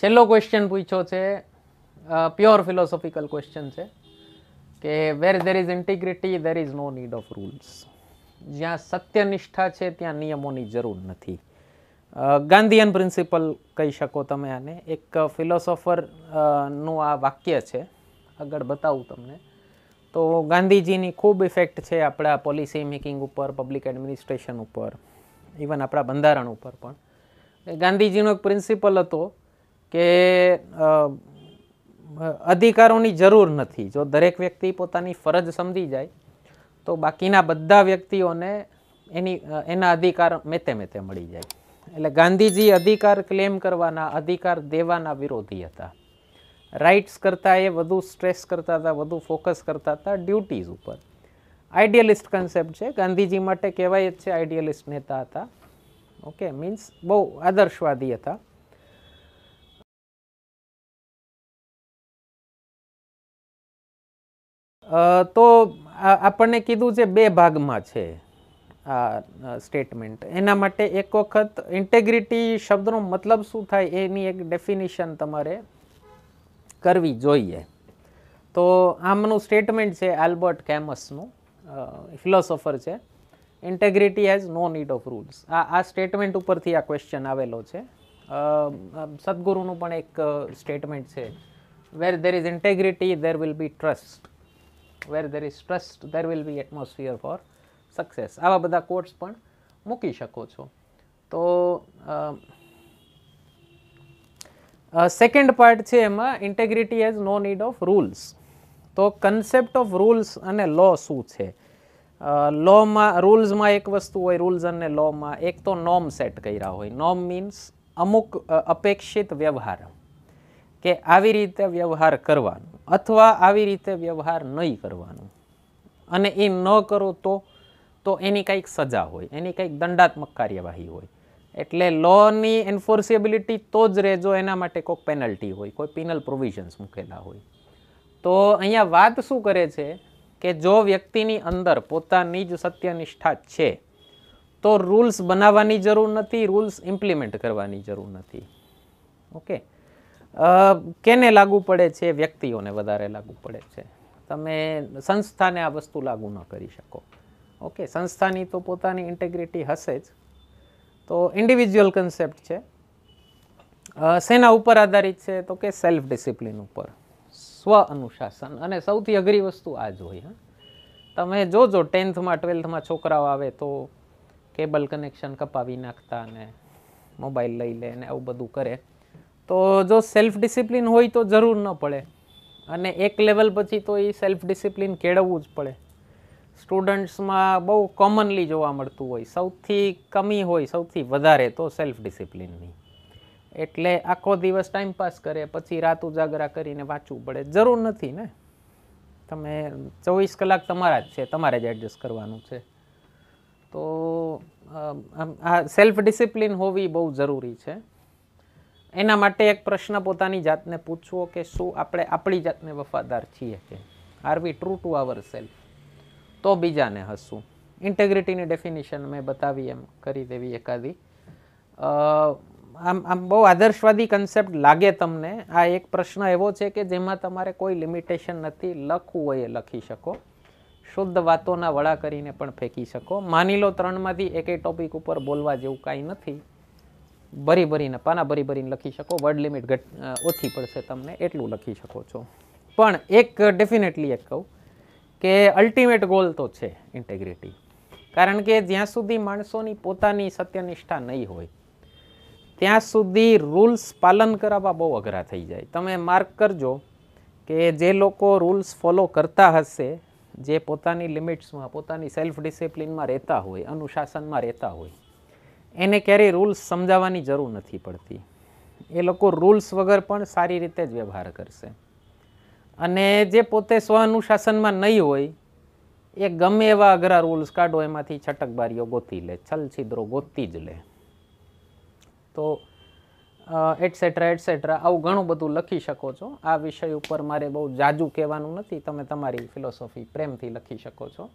છેલ્લો ક્વેશ્ચન પૂછ્યો છે પ્યોર ફિલોસોફિકલ ક્વેશ્ચન છે કે where there is integrity there is no need of rules જ્યાં સત્યનિષ્ઠા છે ત્યાં નિયમોની જરૂર નથી ગાંધીયન પ્રિન્સિપલ કહી શકો તમે આને એક ફિલોસોફર નું આ વાક્ય છે આગળ બતાવું તમને તો ગાંધીજીની ખૂબ ઇફેક્ટ છે આપણા પોલિસી મેકિંગ ઉપર પબ્લિક એડમિનિસ્ટ્રેશન ઉપર ઇવન આપણા બંધારણ ઉપર પણ ગાંધીજીનો એક પ્રિન્સિપલ હતો કે અધિકારોની જરૂર નથી જો દરેક વ્યક્તિ પોતાની ફરજ સમજી જાય તો બાકીના બધા વ્યક્તિઓને એની એના અધિકાર મેતે મેતે મળી જાય એટલે ગાંધીજી અધિકાર ક્લેમ કરવાના અધિકાર દેવાના વિરોધી હતા રાઇટ્સ કરતાં એ વધુ સ્ટ્રેસ કરતા હતા વધુ ફોકસ કરતા હતા ડ્યુટીઝ ઉપર આઈડિયલિસ્ટ કન્સેપ્ટ છે ગાંધીજી માટે કહેવાય જ છે આઈડિયલિસ્ટ નેતા હતા ઓકે મીન્સ બહુ આદર્શવાદી હતા તો આપણને કીધું છે બે ભાગમાં છે આ સ્ટેટમેન્ટ એના માટે એક વખત ઇન્ટેગ્રિટી શબ્દનો મતલબ શું થાય એની એક ડેફિનેશન તમારે કરવી જોઈએ તો આમનું સ્ટેટમેન્ટ છે આલ્બર્ટ કેમસનું ફિલોસોફર છે integrity has no need of rules આ આ સ્ટેટમેન્ટ ઉપરથી આ ક્વેશ્ચન આવેલો છે સદગુરુનું પણ એક સ્ટેટમેન્ટ છે where there is integrity there will be trust where there is trust there will be atmosphere for success આવા બધા કોટ્સ પણ મૂકી શકો છો તો સેકન્ડ પાર્ટ છે એમાં integrity as no need of rules તો કન્સેપ્ટ ઓફ રૂલ્સ અને લો શું છે લોમાં રૂલ્સમાં એક વસ્તુ હોય રૂલ્સ અને લોમાં એક તો નોમ સેટ કર્યા હોય નોમ મીન્સ અમુક અપેક્ષિત વ્યવહાર કે આવી રીતે વ્યવહાર કરવાનું અથવા આવી રીતે વ્યવહાર નહીં કરવાનો અને એ ન કરો તો તો એની કંઈક સજા હોય એની કંઈક દંડાત્મક કાર્યવાહી હોય એટલે લોની એન્ફોર્સેબિલિટી તો જ રહેજો એના માટે કોઈક પેનલ્ટી હોય કોઈ પિનલ પ્રોવિઝન્સ મૂકેલા હોય તો અહીંયા વાત શું કરે છે કે જો વ્યક્તિની અંદર પોતાની જ સત્યનિષ્ઠા છે તો રૂલ્સ બનાવવાની જરૂર નથી રૂલ્સ ઇમ્પ્લિમેન્ટ કરવાની જરૂર નથી ઓકે કેને લાગુ પડે છે વ્યક્તિઓને વધારે લાગુ પડે છે તમે સંસ્થાને આ વસ્તુ લાગુ ન કરી શકો ઓકે સંસ્થાની તો પોતાની ઇન્ટેગ્રિટી હશે જ તો ઇન્ડિવિજ્યુઅલ કન્સેપ્ટ છે શેના ઉપર આધારિત છે તો કે સેલ્ફ ડિસિપ્લિન ઉપર સ્વ અનુશાસન અને સૌથી અઘરી વસ્તુ આ જ હોય હા તમે જોજો ટેન્થમાં ટ્વેલ્થમાં છોકરાઓ આવે તો કેબલ કનેક્શન કપાવી નાખતા અને મોબાઈલ લઈ લે ને આવું બધું કરે તો જો સેલ્ફ ડિસિપ્લિન હોય તો જરૂર ન પડે અને એક લેવલ પછી તો એ સેલ્ફ ડિસિપ્લિન કેળવવું જ પડે સ્ટુડન્ટ્સમાં બહુ કોમનલી જોવા મળતું હોય સૌથી કમી હોય સૌથી વધારે તો સેલ્ફ ડિસિપ્લિનની એટલે આખો દિવસ ટાઈમ પાસ કરે પછી રાત ઉજાગરા કરીને વાંચવું પડે જરૂર નથી ને તમે ચોવીસ કલાક તમારા જ છે તમારે જ એડજસ્ટ કરવાનું છે તો આ સેલ્ફ ડિસિપ્લિન હોવી બહુ જરૂરી છે એના માટે એક પ્રશ્ન પોતાની જાતને પૂછવો કે શું આપણે આપણી જાતને વફાદાર છીએ કે are we true to our self તો બીજાને હસવું ઇન્ટેગ્રિટીની ડેફિનેશન મેં બતાવી એમ કરી દેવી એકાદી આમ આમ બહુ આદર્શવાદી કન્સેપ્ટ લાગે તમને આ એક પ્રશ્ન એવો છે કે જેમાં તમારે કોઈ લિમિટેશન નથી લખવું હોય એ લખી શકો શુદ્ધ વાતોના વડા કરીને પણ ફેંકી શકો માની લો ત્રણમાંથી એકે ટોપિક ઉપર બોલવા જેવું કાંઈ નથી ભરી ભરીને પાના ભરી ભરીને લખી શકો વર્ડ લિમિટ ઘટ ઓછી પડશે તમને એટલું લખી શકો છો પણ એક ડેફિનેટલી એક કહું કે અલ્ટિમેટ ગોલ તો છે ઇન્ટેગ્રિટી કારણ કે જ્યાં સુધી માણસોની પોતાની સત્યનિષ્ઠા નહીં હોય ત્યાં સુધી રૂલ્સ પાલન કરાવવા બહુ અઘરા થઈ જાય તમે માર્ક કરજો કે જે લોકો રૂલ્સ ફોલો કરતા હશે જે પોતાની લિમિટ્સમાં પોતાની સેલ્ફ ડિસિપ્લિનમાં રહેતા હોય અનુશાસનમાં રહેતા હોય એને ક્યારેય રૂલ્સ સમજાવવાની જરૂર નથી પડતી એ લોકો રૂલ્સ વગર પણ સારી રીતે જ વ્યવહાર કરશે અને જે પોતે સ્વ અનુશાસનમાં નહીં હોય એ ગમે એવા અઘરા રૂલ્સ કાઢો એમાંથી છટકબારીઓ ગોતી લે છલછિદ્રો ગોતી જ લે તો એટસેટ્રા એટસેટ્રા આવું ઘણું બધું લખી શકો છો આ વિષય ઉપર મારે બહુ જાજુ કહેવાનું નથી તમે તમારી ફિલોસોફી પ્રેમથી લખી શકો છો